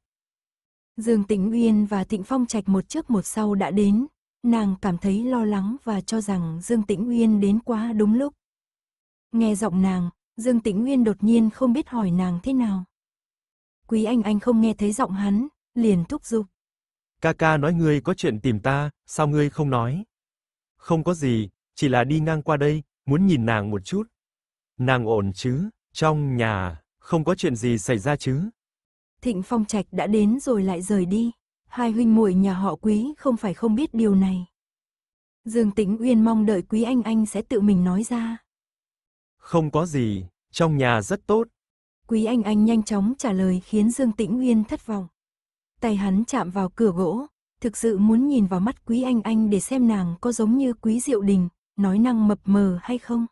Dương Tĩnh Uyên và thịnh Phong Trạch một trước một sau đã đến, nàng cảm thấy lo lắng và cho rằng Dương Tĩnh Uyên đến quá đúng lúc. Nghe giọng nàng, Dương Tĩnh Uyên đột nhiên không biết hỏi nàng thế nào. Quý Anh Anh không nghe thấy giọng hắn, liền thúc giục. Ca ca nói ngươi có chuyện tìm ta, sao ngươi không nói? Không có gì, chỉ là đi ngang qua đây, muốn nhìn nàng một chút. Nàng ổn chứ? Trong nhà, không có chuyện gì xảy ra chứ? Thịnh Phong Trạch đã đến rồi lại rời đi hai huynh muội nhà họ quý không phải không biết điều này. Dương Tĩnh Uyên mong đợi quý anh anh sẽ tự mình nói ra. Không có gì, trong nhà rất tốt. Quý anh anh nhanh chóng trả lời khiến Dương Tĩnh Uyên thất vọng. Tay hắn chạm vào cửa gỗ, thực sự muốn nhìn vào mắt quý anh anh để xem nàng có giống như quý diệu đình, nói năng mập mờ hay không.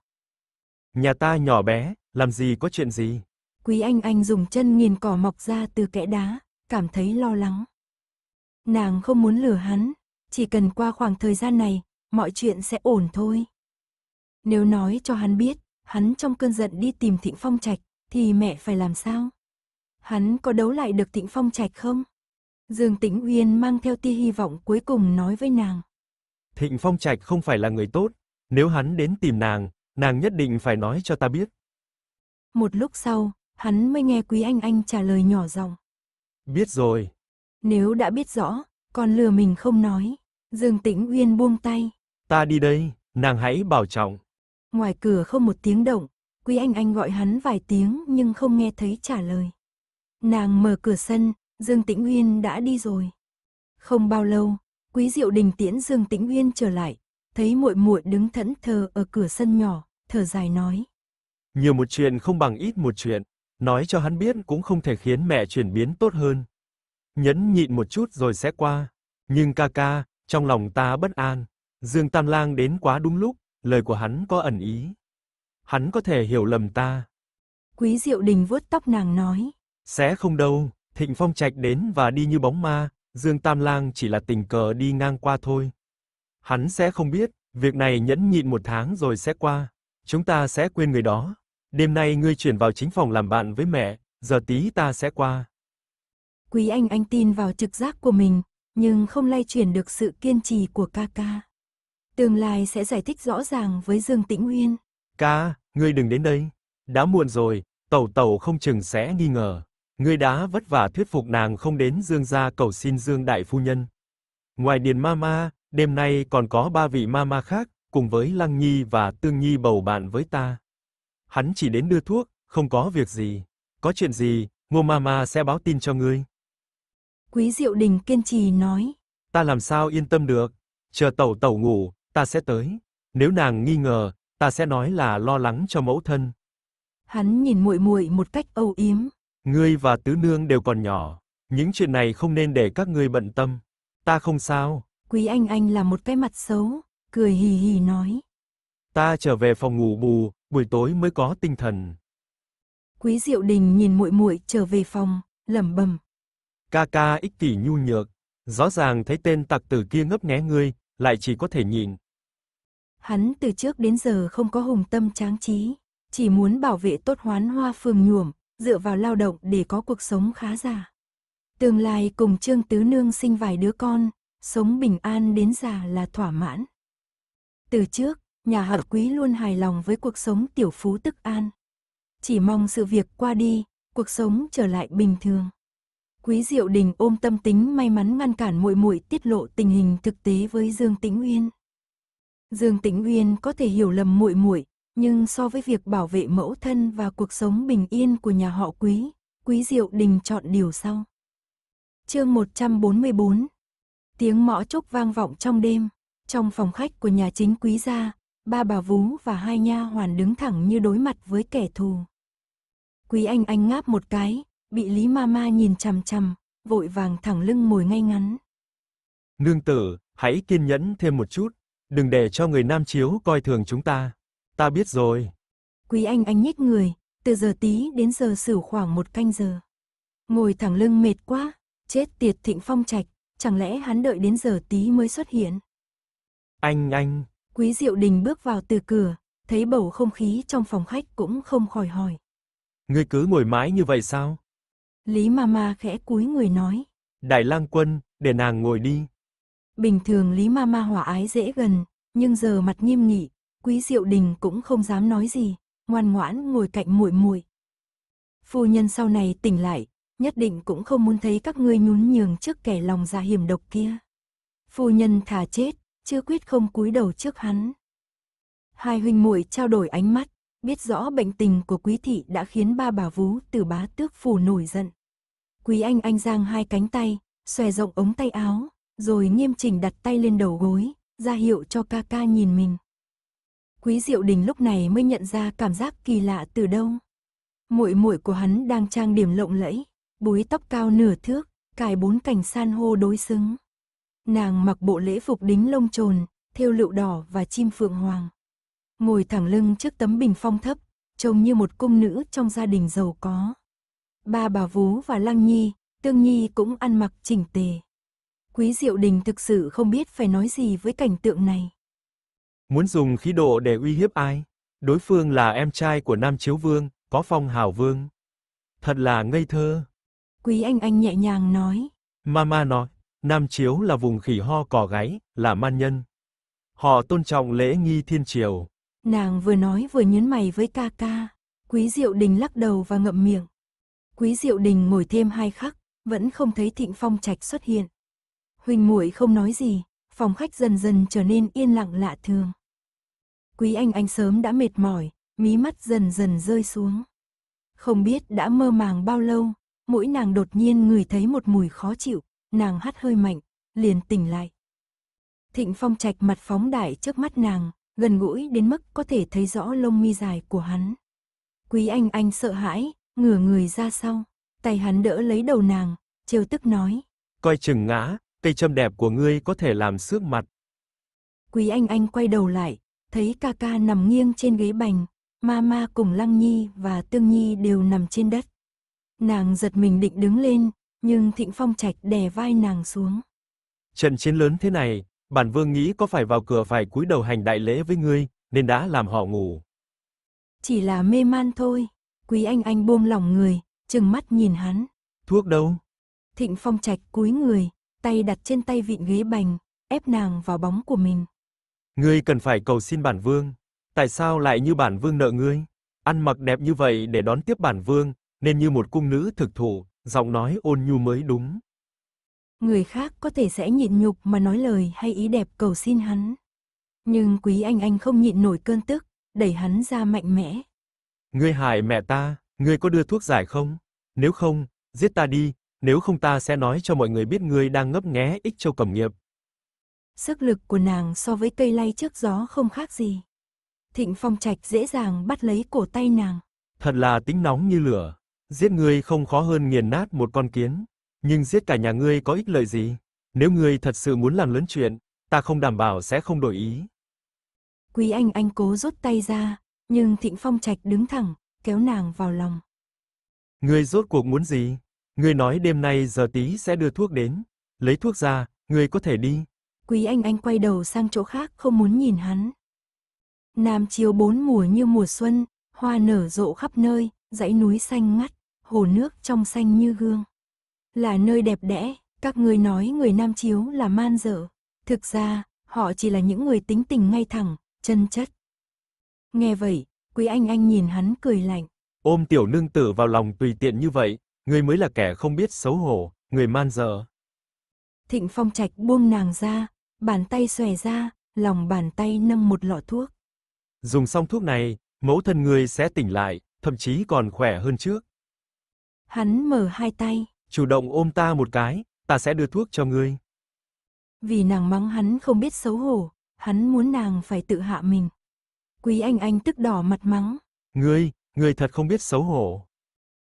Nhà ta nhỏ bé, làm gì có chuyện gì. Quý anh anh dùng chân nghiền cỏ mọc ra từ kẽ đá, cảm thấy lo lắng. Nàng không muốn lừa hắn, chỉ cần qua khoảng thời gian này, mọi chuyện sẽ ổn thôi. Nếu nói cho hắn biết, hắn trong cơn giận đi tìm Thịnh Phong Trạch, thì mẹ phải làm sao? Hắn có đấu lại được Thịnh Phong Trạch không? Dương Tĩnh Uyên mang theo tia hy vọng cuối cùng nói với nàng. Thịnh Phong Trạch không phải là người tốt, nếu hắn đến tìm nàng, nàng nhất định phải nói cho ta biết. Một lúc sau, hắn mới nghe Quý Anh Anh trả lời nhỏ giọng. Biết rồi. Nếu đã biết rõ, còn lừa mình không nói. Dương Tĩnh Uyên buông tay. Ta đi đây, nàng hãy bảo trọng. Ngoài cửa không một tiếng động, Quý Anh Anh gọi hắn vài tiếng nhưng không nghe thấy trả lời. Nàng mở cửa sân, Dương Tĩnh Uyên đã đi rồi. Không bao lâu, Quý Diệu Đình tiễn Dương Tĩnh Uyên trở lại, thấy muội muội đứng thẫn thờ ở cửa sân nhỏ, thở dài nói: "Nhiều một chuyện không bằng ít một chuyện, nói cho hắn biết cũng không thể khiến mẹ chuyển biến tốt hơn." nhẫn nhịn một chút rồi sẽ qua. Nhưng ca ca, trong lòng ta bất an. Dương Tam Lang đến quá đúng lúc, lời của hắn có ẩn ý. Hắn có thể hiểu lầm ta. Quý Diệu Đình vuốt tóc nàng nói. Sẽ không đâu, Thịnh Phong Trạch đến và đi như bóng ma, Dương Tam Lang chỉ là tình cờ đi ngang qua thôi. Hắn sẽ không biết, việc này nhẫn nhịn một tháng rồi sẽ qua. Chúng ta sẽ quên người đó. Đêm nay ngươi chuyển vào chính phòng làm bạn với mẹ, giờ tí ta sẽ qua. Quý Anh Anh tin vào trực giác của mình, nhưng không lay chuyển được sự kiên trì của ca ca. Tương lai sẽ giải thích rõ ràng với Dương Tĩnh Uyên. Ca, ngươi đừng đến đây. Đã muộn rồi, tẩu tẩu không chừng sẽ nghi ngờ. Ngươi đã vất vả thuyết phục nàng không đến Dương gia cầu xin Dương đại phu nhân. Ngoài Điền Mama, đêm nay còn có ba vị Mama khác, cùng với Lăng Nhi và Tương Nhi bầu bạn với ta. Hắn chỉ đến đưa thuốc, không có việc gì. Có chuyện gì, Ngô Mama sẽ báo tin cho ngươi. Quý Diệu Đình kiên trì nói. Ta làm sao yên tâm được, chờ tẩu tẩu ngủ, ta sẽ tới. Nếu nàng nghi ngờ, ta sẽ nói là lo lắng cho mẫu thân. Hắn nhìn muội muội một cách âu yếm. Ngươi và tứ nương đều còn nhỏ, những chuyện này không nên để các ngươi bận tâm. Ta không sao. Quý Anh Anh là một cái mặt xấu, cười hì hì nói. Ta trở về phòng ngủ bù, buổi tối mới có tinh thần. Quý Diệu Đình nhìn muội muội trở về phòng, lẩm bẩm, Ca ca ích kỷ nhu nhược, rõ ràng thấy tên tặc tử kia ngấp nghé ngươi, lại chỉ có thể nhịn. Hắn từ trước đến giờ không có hùng tâm tráng trí, chỉ muốn bảo vệ tốt hoán hoa phường nhuộm, dựa vào lao động để có cuộc sống khá giả. Tương lai cùng Trương Tứ Nương sinh vài đứa con, sống bình an đến già là thỏa mãn. Từ trước, nhà hợp quý luôn hài lòng với cuộc sống tiểu phú tức an. Chỉ mong sự việc qua đi, cuộc sống trở lại bình thường. Quý Diệu Đình ôm tâm tính may mắn ngăn cản muội muội tiết lộ tình hình thực tế với Dương Tĩnh Uyên. Dương Tĩnh Uyên có thể hiểu lầm muội muội, nhưng so với việc bảo vệ mẫu thân và cuộc sống bình yên của nhà họ Quý, Quý Diệu Đình chọn điều sau. Chương 144. Tiếng mõ chốc vang vọng trong đêm, trong phòng khách của nhà chính Quý gia, ba bà Vú và hai nha hoàn đứng thẳng như đối mặt với kẻ thù. Quý Anh Anh ngáp một cái, bị Lý Mama nhìn chằm chằm, vội vàng thẳng lưng ngồi ngay ngắn. Nương tử, hãy kiên nhẫn thêm một chút, đừng để cho người Nam Chiếu coi thường chúng ta. Ta biết rồi. Quý anh anh nhếch người, từ giờ tí đến giờ xử khoảng một canh giờ. Ngồi thẳng lưng mệt quá, chết tiệt thịnh phong trạch, chẳng lẽ hắn đợi đến giờ tí mới xuất hiện. Anh anh. Quý Diệu Đình bước vào từ cửa, thấy bầu không khí trong phòng khách cũng không khỏi hỏi. người cứ ngồi mãi như vậy sao? Lý Mama khẽ cúi người nói. Đại lang quân, để nàng ngồi đi. Bình thường Lý Mama hòa ái dễ gần, nhưng giờ mặt nghiêm nghị, Quý Diệu Đình cũng không dám nói gì, ngoan ngoãn ngồi cạnh muội muội. Phu nhân sau này tỉnh lại, nhất định cũng không muốn thấy các ngươi nhún nhường trước kẻ lòng dạ hiểm độc kia. Phu nhân thà chết, chưa quyết không cúi đầu trước hắn. Hai huynh muội trao đổi ánh mắt, biết rõ bệnh tình của quý thị đã khiến ba bà vú từ bá tước phủ nổi giận. Quý anh anh giang hai cánh tay, xòe rộng ống tay áo, rồi nghiêm chỉnh đặt tay lên đầu gối, ra hiệu cho ca ca nhìn mình. Quý Diệu Đình lúc này mới nhận ra cảm giác kỳ lạ từ đâu. Muội muội của hắn đang trang điểm lộng lẫy, búi tóc cao nửa thước, cài bốn cành san hô đối xứng. Nàng mặc bộ lễ phục đính lông trồn, thêu lựu đỏ và chim phượng hoàng ngồi thẳng lưng trước tấm bình phong thấp, trông như một cung nữ trong gia đình giàu có. Ba bà Vú và Lăng Nhi, Tương Nhi cũng ăn mặc chỉnh tề. Quý Diệu Đình thực sự không biết phải nói gì với cảnh tượng này. Muốn dùng khí độ để uy hiếp ai? Đối phương là em trai của Nam Chiếu Vương, có phong hào vương. Thật là ngây thơ. Quý Anh Anh nhẹ nhàng nói. Mama nói, Nam Chiếu là vùng khỉ ho cỏ gáy, là man nhân. Họ tôn trọng lễ nghi thiên triều. Nàng vừa nói vừa nhấn mày với ca ca. Quý Diệu Đình lắc đầu và ngậm miệng. Quý Diệu Đình ngồi thêm hai khắc, vẫn không thấy Thịnh Phong Trạch xuất hiện. Huỳnh muội không nói gì, phòng khách dần dần trở nên yên lặng lạ thường. Quý Anh Anh sớm đã mệt mỏi, mí mắt dần dần rơi xuống. Không biết đã mơ màng bao lâu, mũi nàng đột nhiên ngửi thấy một mùi khó chịu, nàng hắt hơi mạnh, liền tỉnh lại. Thịnh Phong Trạch mặt phóng đại trước mắt nàng, gần gũi đến mức có thể thấy rõ lông mi dài của hắn. Quý Anh Anh sợ hãi, ngửa người ra sau, tay hắn đỡ lấy đầu nàng, trêu tức nói. Coi chừng ngã, cây châm đẹp của ngươi có thể làm xước mặt. Quý Anh Anh quay đầu lại, thấy ca ca nằm nghiêng trên ghế bành, Mama cùng Lăng Nhi và Tương Nhi đều nằm trên đất. Nàng giật mình định đứng lên, nhưng Thịnh Phong Trạch đè vai nàng xuống. Trận chiến lớn thế này, bản vương nghĩ có phải vào cửa phải cúi đầu hành đại lễ với ngươi, nên đã làm họ ngủ. Chỉ là mê man thôi. Quý anh anh buông lòng người, chừng mắt nhìn hắn. Thuốc đâu? Thịnh Phong Trạch cúi người, tay đặt trên tay vịn ghế bành, ép nàng vào bóng của mình. Ngươi cần phải cầu xin bản vương, tại sao lại như bản vương nợ ngươi? Ăn mặc đẹp như vậy để đón tiếp bản vương, nên như một cung nữ thực thụ, giọng nói ôn nhu mới đúng người khác có thể sẽ nhịn nhục mà nói lời hay ý đẹp cầu xin hắn. Nhưng quý anh anh không nhịn nổi cơn tức, đẩy hắn ra mạnh mẽ. Ngươi hại mẹ ta, ngươi có đưa thuốc giải không? Nếu không, giết ta đi, nếu không ta sẽ nói cho mọi người biết ngươi đang ngấp nghé ích châu cầm nghiệp. Sức lực của nàng so với cây lay trước gió không khác gì. Thịnh Phong Trạch dễ dàng bắt lấy cổ tay nàng. Thật là tính nóng như lửa, giết ngươi không khó hơn nghiền nát một con kiến nhưng giết cả nhà ngươi có ích lợi gì? Nếu ngươi thật sự muốn làm lớn chuyện, ta không đảm bảo sẽ không đổi ý. Quý Anh Anh cố rút tay ra, nhưng Thịnh Phong Trạch đứng thẳng, kéo nàng vào lòng. Ngươi rốt cuộc muốn gì? Ngươi nói đêm nay giờ tí sẽ đưa thuốc đến, lấy thuốc ra, ngươi có thể đi. Quý Anh Anh quay đầu sang chỗ khác không muốn nhìn hắn. Nam chiếu bốn mùa như mùa xuân, hoa nở rộ khắp nơi, dãy núi xanh ngắt, hồ nước trong xanh như gương là nơi đẹp đẽ, các người nói người Nam Chiếu là man dở. Thực ra, họ chỉ là những người tính tình ngay thẳng, chân chất. Nghe vậy, Quý Anh Anh nhìn hắn cười lạnh. Ôm tiểu nương tử vào lòng tùy tiện như vậy, người mới là kẻ không biết xấu hổ, người man dở. Thịnh Phong Trạch buông nàng ra, bàn tay xòe ra, lòng bàn tay nâng một lọ thuốc. Dùng xong thuốc này, mẫu thân người sẽ tỉnh lại, thậm chí còn khỏe hơn trước. Hắn mở hai tay, chủ động ôm ta một cái, ta sẽ đưa thuốc cho ngươi. Vì nàng mắng hắn không biết xấu hổ, hắn muốn nàng phải tự hạ mình. Quý Anh Anh tức đỏ mặt mắng. Ngươi, ngươi thật không biết xấu hổ.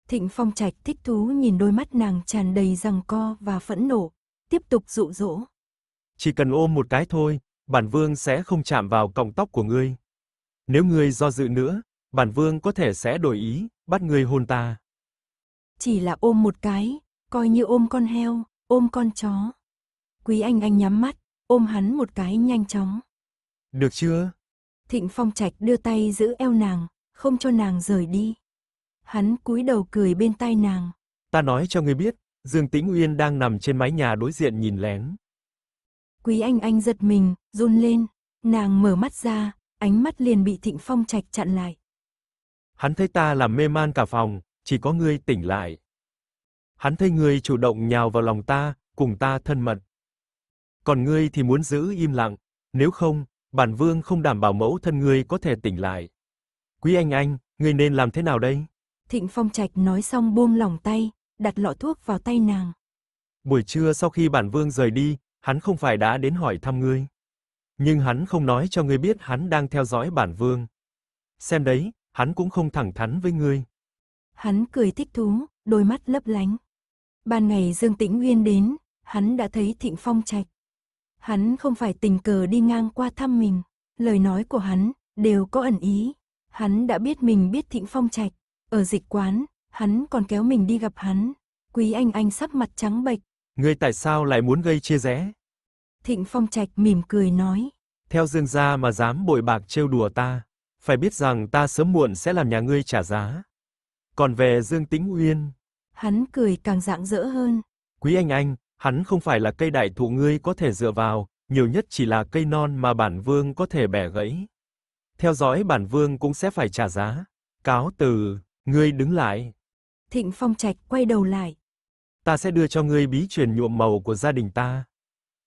Thịnh Phong Trạch thích thú nhìn đôi mắt nàng tràn đầy răng co và phẫn nộ, tiếp tục dụ dỗ. Chỉ cần ôm một cái thôi, bản vương sẽ không chạm vào cọng tóc của ngươi. Nếu ngươi do dự nữa, bản vương có thể sẽ đổi ý, bắt ngươi hôn ta. Chỉ là ôm một cái, Coi như ôm con heo, ôm con chó. Quý anh anh nhắm mắt, ôm hắn một cái nhanh chóng. Được chưa? Thịnh Phong Trạch đưa tay giữ eo nàng, không cho nàng rời đi. Hắn cúi đầu cười bên tai nàng. Ta nói cho ngươi biết, Dương Tĩnh Uyên đang nằm trên mái nhà đối diện nhìn lén. Quý anh anh giật mình, run lên, nàng mở mắt ra, ánh mắt liền bị Thịnh Phong Trạch chặn lại. Hắn thấy ta làm mê man cả phòng, chỉ có ngươi tỉnh lại. Hắn thấy ngươi chủ động nhào vào lòng ta, cùng ta thân mật. Còn ngươi thì muốn giữ im lặng, nếu không, bản vương không đảm bảo mẫu thân ngươi có thể tỉnh lại. Quý anh anh, ngươi nên làm thế nào đây? Thịnh Phong Trạch nói xong buông lòng tay, đặt lọ thuốc vào tay nàng. Buổi trưa sau khi bản vương rời đi, hắn không phải đã đến hỏi thăm ngươi. Nhưng hắn không nói cho ngươi biết hắn đang theo dõi bản vương. Xem đấy, hắn cũng không thẳng thắn với ngươi. Hắn cười thích thú, đôi mắt lấp lánh. Ban ngày Dương Tĩnh Uyên đến, hắn đã thấy Thịnh Phong Trạch. Hắn không phải tình cờ đi ngang qua thăm mình, lời nói của hắn đều có ẩn ý. Hắn đã biết mình biết Thịnh Phong Trạch, ở dịch quán, hắn còn kéo mình đi gặp hắn. Quý Anh Anh sắp mặt trắng bệch. Ngươi tại sao lại muốn gây chia rẽ? Thịnh Phong Trạch mỉm cười nói. Theo Dương gia mà dám bội bạc trêu đùa ta, phải biết rằng ta sớm muộn sẽ làm nhà ngươi trả giá. Còn về Dương Tĩnh Uyên, Hắn cười càng rạng rỡ hơn. Quý anh anh, hắn không phải là cây đại thụ ngươi có thể dựa vào, nhiều nhất chỉ là cây non mà bản vương có thể bẻ gãy. Theo dõi bản vương cũng sẽ phải trả giá. Cáo từ, ngươi đứng lại. Thịnh Phong Trạch quay đầu lại. Ta sẽ đưa cho ngươi bí truyền nhuộm màu của gia đình ta.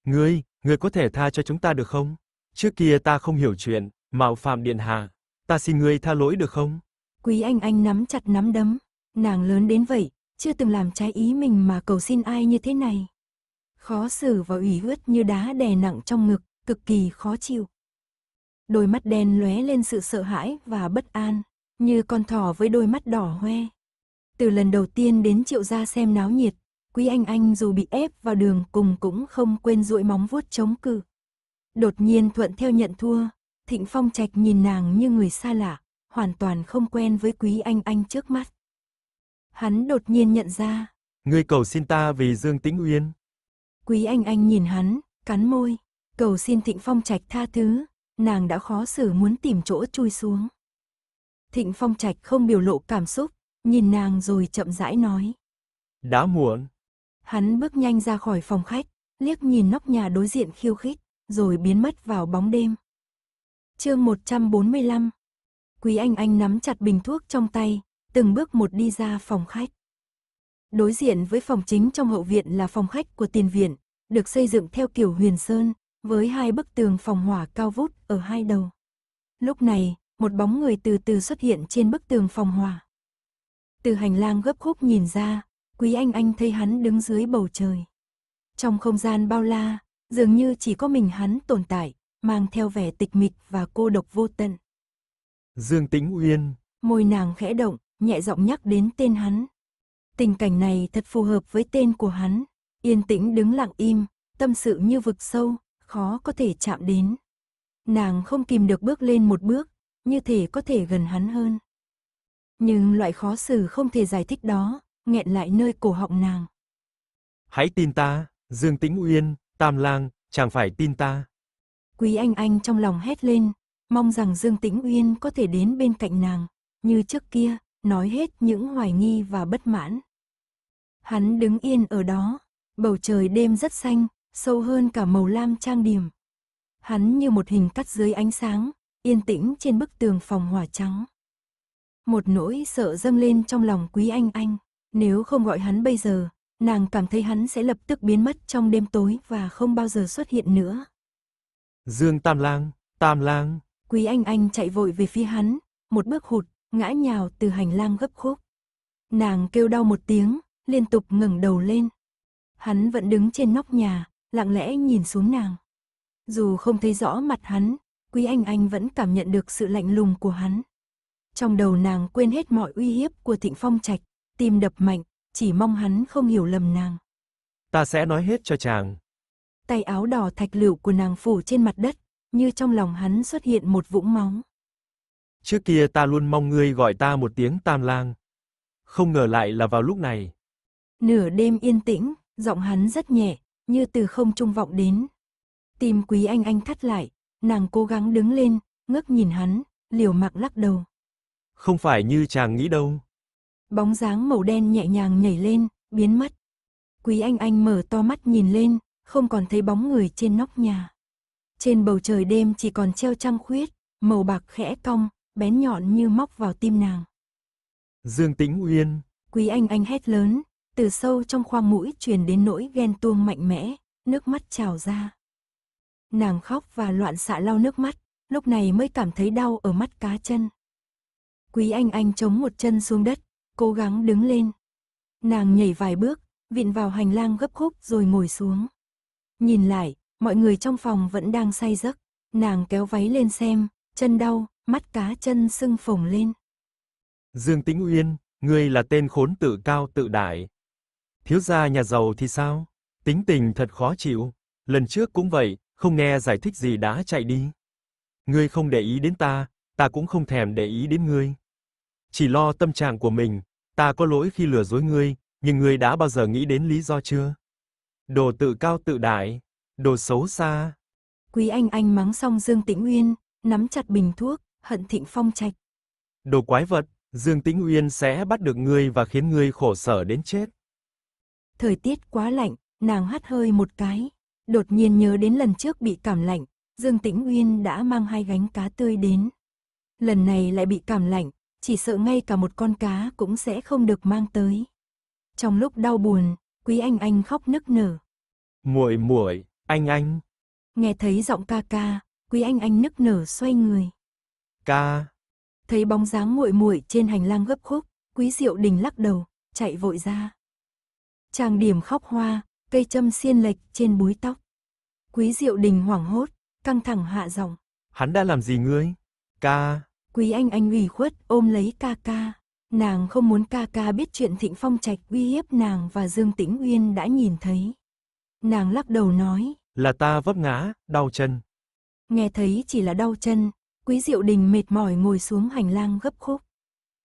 Ngươi, ngươi có thể tha cho chúng ta được không? Trước kia ta không hiểu chuyện, mạo phạm điện hạ, ta xin ngươi tha lỗi được không? Quý Anh Anh nắm chặt nắm đấm, nàng lớn đến vậy, chưa từng làm trái ý mình mà cầu xin ai như thế này. Khó xử và ủy ướt như đá đè nặng trong ngực, cực kỳ khó chịu. Đôi mắt đen lóe lên sự sợ hãi và bất an, như con thỏ với đôi mắt đỏ hoe. Từ lần đầu tiên đến triệu gia xem náo nhiệt, Quý Anh Anh dù bị ép vào đường cùng cũng không quên duỗi móng vuốt chống cự. Đột nhiên thuận theo nhận thua, Thịnh Phong Trạch nhìn nàng như người xa lạ, hoàn toàn không quen với Quý Anh Anh trước mắt. Hắn đột nhiên nhận ra. Ngươi cầu xin ta vì Dương Tĩnh Uyên. Quý Anh Anh nhìn hắn, cắn môi, cầu xin Thịnh Phong Trạch tha thứ, nàng đã khó xử muốn tìm chỗ chui xuống. Thịnh Phong Trạch không biểu lộ cảm xúc, nhìn nàng rồi chậm rãi nói. Đã muộn. Hắn bước nhanh ra khỏi phòng khách, liếc nhìn nóc nhà đối diện khiêu khích, rồi biến mất vào bóng đêm. Chương 145 Quý Anh Anh nắm chặt bình thuốc trong tay, từng bước một đi ra phòng khách. Đối diện với phòng chính trong hậu viện là phòng khách của tiền viện, được xây dựng theo kiểu huyền sơn, với hai bức tường phòng hỏa cao vút ở hai đầu. Lúc này, một bóng người từ từ xuất hiện trên bức tường phòng hỏa. Từ hành lang gấp khúc nhìn ra, Quý Anh Anh thấy hắn đứng dưới bầu trời. Trong không gian bao la, dường như chỉ có mình hắn tồn tại, mang theo vẻ tịch mịch và cô độc vô tận. Dương Tĩnh Uyên, môi nàng khẽ động, nhẹ giọng nhắc đến tên hắn. Tình cảnh này thật phù hợp với tên của hắn, yên tĩnh đứng lặng im, tâm sự như vực sâu, khó có thể chạm đến. Nàng không kìm được bước lên một bước, như thể có thể gần hắn hơn. Nhưng loại khó xử không thể giải thích đó, nghẹn lại nơi cổ họng nàng. Hãy tin ta, Dương Tĩnh Uyên, Tam Lang, chẳng phải tin ta. Quý Anh Anh trong lòng hét lên, mong rằng Dương Tĩnh Uyên có thể đến bên cạnh nàng, như trước kia, nói hết những hoài nghi và bất mãn. Hắn đứng yên ở đó, bầu trời đêm rất xanh, sâu hơn cả màu lam trang điểm. Hắn như một hình cắt dưới ánh sáng, yên tĩnh trên bức tường phòng hỏa trắng. Một nỗi sợ dâng lên trong lòng quý anh anh, nếu không gọi hắn bây giờ, nàng cảm thấy hắn sẽ lập tức biến mất trong đêm tối và không bao giờ xuất hiện nữa. Dương Tam Lang, Tam Lang. Quý anh anh chạy vội về phía hắn, một bước hụt, ngã nhào từ hành lang gấp khúc. Nàng kêu đau một tiếng, liên tục ngẩng đầu lên. Hắn vẫn đứng trên nóc nhà, lặng lẽ nhìn xuống nàng. Dù không thấy rõ mặt hắn, Quý Anh Anh vẫn cảm nhận được sự lạnh lùng của hắn. Trong đầu nàng quên hết mọi uy hiếp của Thịnh Phong Trạch, tim đập mạnh, chỉ mong hắn không hiểu lầm nàng. Ta sẽ nói hết cho chàng. Tay áo đỏ thạch lựu của nàng phủ trên mặt đất, như trong lòng hắn xuất hiện một vũng máu. Trước kia ta luôn mong ngươi gọi ta một tiếng Tam Lang. Không ngờ lại là vào lúc này. Nửa đêm yên tĩnh, giọng hắn rất nhẹ, như từ không trung vọng đến. Tim Quý Anh Anh thắt lại, nàng cố gắng đứng lên, ngước nhìn hắn, liều mạng lắc đầu. Không phải như chàng nghĩ đâu. Bóng dáng màu đen nhẹ nhàng nhảy lên, biến mất. Quý Anh Anh mở to mắt nhìn lên, không còn thấy bóng người trên nóc nhà. Trên bầu trời đêm chỉ còn treo trăng khuyết, màu bạc khẽ cong, bén nhọn như móc vào tim nàng. Dương Tĩnh Uyên. Quý Anh Anh hét lớn, từ sâu trong khoang mũi truyền đến nỗi ghen tuông mạnh mẽ, nước mắt trào ra. Nàng khóc và loạn xạ lau nước mắt, lúc này mới cảm thấy đau ở mắt cá chân. Quý Anh Anh chống một chân xuống đất, cố gắng đứng lên. Nàng nhảy vài bước, vịn vào hành lang gấp khúc rồi ngồi xuống. Nhìn lại, mọi người trong phòng vẫn đang say giấc. Nàng kéo váy lên xem, chân đau, mắt cá chân sưng phồng lên. Dương Tĩnh Uyên, ngươi là tên khốn tự cao tự đại. Thiếu gia nhà giàu thì sao? Tính tình thật khó chịu, lần trước cũng vậy, không nghe giải thích gì đã chạy đi. Ngươi không để ý đến ta, ta cũng không thèm để ý đến ngươi. Chỉ lo tâm trạng của mình, ta có lỗi khi lừa dối ngươi, nhưng ngươi đã bao giờ nghĩ đến lý do chưa? Đồ tự cao tự đại, đồ xấu xa. Quý Anh Anh mắng xong Dương Tĩnh Uyên, nắm chặt bình thuốc, hận thịnh phong trạch. Đồ quái vật, Dương Tĩnh Uyên sẽ bắt được ngươi và khiến ngươi khổ sở đến chết. Thời tiết quá lạnh, nàng hắt hơi một cái, đột nhiên nhớ đến lần trước bị cảm lạnh, Dương Tĩnh Uyên đã mang hai gánh cá tươi đến. Lần này lại bị cảm lạnh, chỉ sợ ngay cả một con cá cũng sẽ không được mang tới. Trong lúc đau buồn, Quý Anh Anh khóc nức nở. "Muội muội, anh anh." Nghe thấy giọng ca ca, Quý Anh Anh nức nở xoay người ca. Thấy bóng dáng muội muội trên hành lang gấp khúc, Quý Diệu Đình lắc đầu, chạy vội ra. Chàng điểm khóc hoa, cây châm xiên lệch trên búi tóc. Quý Diệu Đình hoảng hốt, căng thẳng hạ giọng. Hắn đã làm gì ngươi? Ca. Quý Anh Anh ủy khuất ôm lấy ca ca. Nàng không muốn ca ca biết chuyện Thịnh Phong Trạch uy hiếp nàng và Dương Tĩnh Uyên đã nhìn thấy. Nàng lắc đầu nói. Là ta vấp ngã, đau chân. Nghe thấy chỉ là đau chân, Quý Diệu Đình mệt mỏi ngồi xuống hành lang gấp khúc.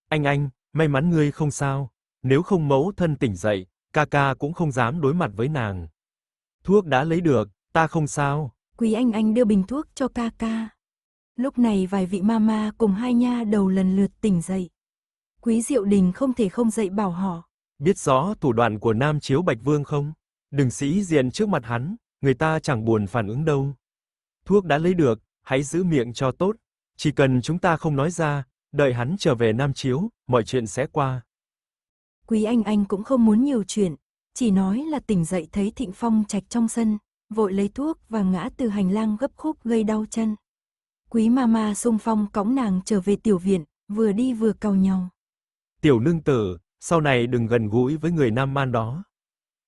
Anh anh, may mắn ngươi không sao. Nếu không mẫu thân tỉnh dậy, ca ca cũng không dám đối mặt với nàng. Thuốc đã lấy được, ta không sao. Quý anh anh đưa bình thuốc cho ca ca. Lúc này vài vị mama cùng hai nha đầu lần lượt tỉnh dậy. Quý Diệu Đình không thể không dậy bảo họ. Biết rõ thủ đoạn của Nam Chiếu Bạch Vương không? Đừng sĩ diện trước mặt hắn, người ta chẳng buồn phản ứng đâu. Thuốc đã lấy được, hãy giữ miệng cho tốt. Chỉ cần chúng ta không nói ra, đợi hắn trở về Nam Chiếu, mọi chuyện sẽ qua. Quý Anh Anh cũng không muốn nhiều chuyện, chỉ nói là tỉnh dậy thấy Thịnh Phong trạch trong sân, vội lấy thuốc và ngã từ hành lang gấp khúc gây đau chân. Quý Mama xung phong cõng nàng trở về tiểu viện, vừa đi vừa cầu nhau. Tiểu nương tử, sau này đừng gần gũi với người nam man đó.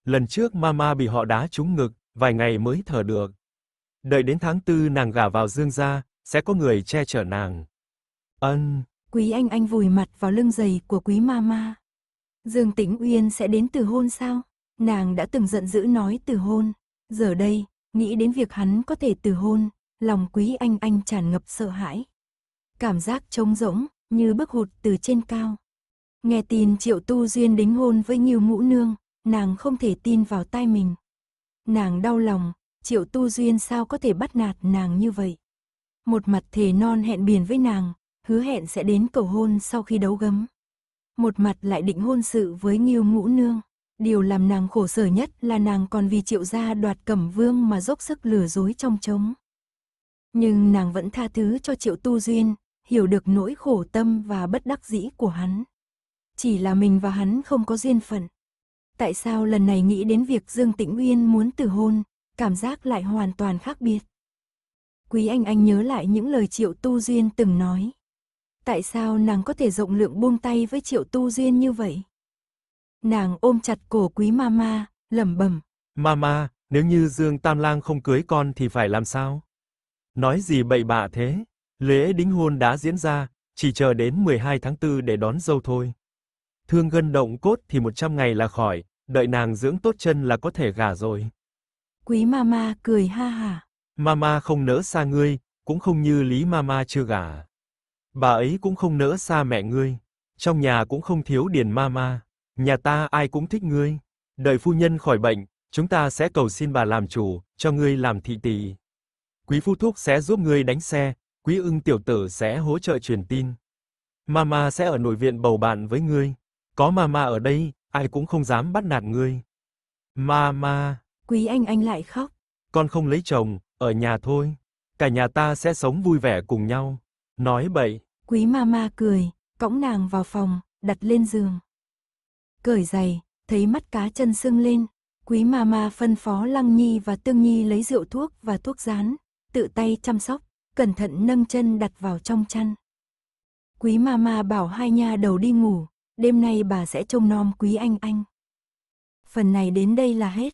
Lần trước Mama bị họ đá trúng ngực, vài ngày mới thở được. Đợi đến tháng tư nàng gả vào Dương gia, sẽ có người che chở nàng. Ân. Quý anh anh vùi mặt vào lưng giày của quý mama. Dương Tĩnh Uyên sẽ đến từ hôn sao? Nàng đã từng giận dữ nói từ hôn. Giờ đây, nghĩ đến việc hắn có thể từ hôn, lòng quý anh anh tràn ngập sợ hãi. Cảm giác trống rỗng, như bước hụt từ trên cao. Nghe tin Triệu Tu Duyên đính hôn với Nghiêu Ngũ Nương, nàng không thể tin vào tai mình. Nàng đau lòng, Triệu Tu Duyên sao có thể bắt nạt nàng như vậy một mặt thề non hẹn biển với nàng, hứa hẹn sẽ đến cầu hôn sau khi đấu gấm. Một mặt lại định hôn sự với Nghiêu Ngũ Nương. Điều làm nàng khổ sở nhất là nàng còn vì triệu gia đoạt cẩm vương mà dốc sức lừa dối trong trống. Nhưng nàng vẫn tha thứ cho triệu tu duyên, hiểu được nỗi khổ tâm và bất đắc dĩ của hắn. Chỉ là mình và hắn không có duyên phận. Tại sao lần này nghĩ đến việc Dương Tĩnh Uyên muốn từ hôn, cảm giác lại hoàn toàn khác biệt. Quý Anh Anh nhớ lại những lời Triệu Tu Duyên từng nói. Tại sao nàng có thể rộng lượng buông tay với Triệu Tu Duyên như vậy? Nàng ôm chặt cổ Quý Mama, lẩm bẩm. Mama, nếu như Dương Tam Lang không cưới con thì phải làm sao? Nói gì bậy bạ thế? Lễ đính hôn đã diễn ra, chỉ chờ đến 12 tháng 4 để đón dâu thôi. Thương gân động cốt thì 100 ngày là khỏi, đợi nàng dưỡng tốt chân là có thể gả rồi. Quý Mama cười ha hả. Mama không nỡ xa ngươi, cũng không như Lý Mama chưa gả. Bà ấy cũng không nỡ xa mẹ ngươi, trong nhà cũng không thiếu Điền Mama, nhà ta ai cũng thích ngươi. Đợi phu nhân khỏi bệnh, chúng ta sẽ cầu xin bà làm chủ, cho ngươi làm thị tỳ. Quý phu thúc sẽ giúp ngươi đánh xe, quý ưng tiểu tử sẽ hỗ trợ truyền tin. Mama sẽ ở nội viện bầu bạn với ngươi. Có mama ở đây, ai cũng không dám bắt nạt ngươi. Mama. Quý anh anh lại khóc. Con không lấy chồng, ở nhà thôi, cả nhà ta sẽ sống vui vẻ cùng nhau. Nói bậy. Quý mama cười, cõng nàng vào phòng, đặt lên giường. Cởi giày, thấy mắt cá chân sưng lên, quý mama phân phó Lăng Nhi và Tương Nhi lấy rượu thuốc và thuốc rán, tự tay chăm sóc, cẩn thận nâng chân đặt vào trong chăn. Quý mama bảo hai nha đầu đi ngủ, đêm nay bà sẽ trông nom quý anh anh. Phần này đến đây là hết.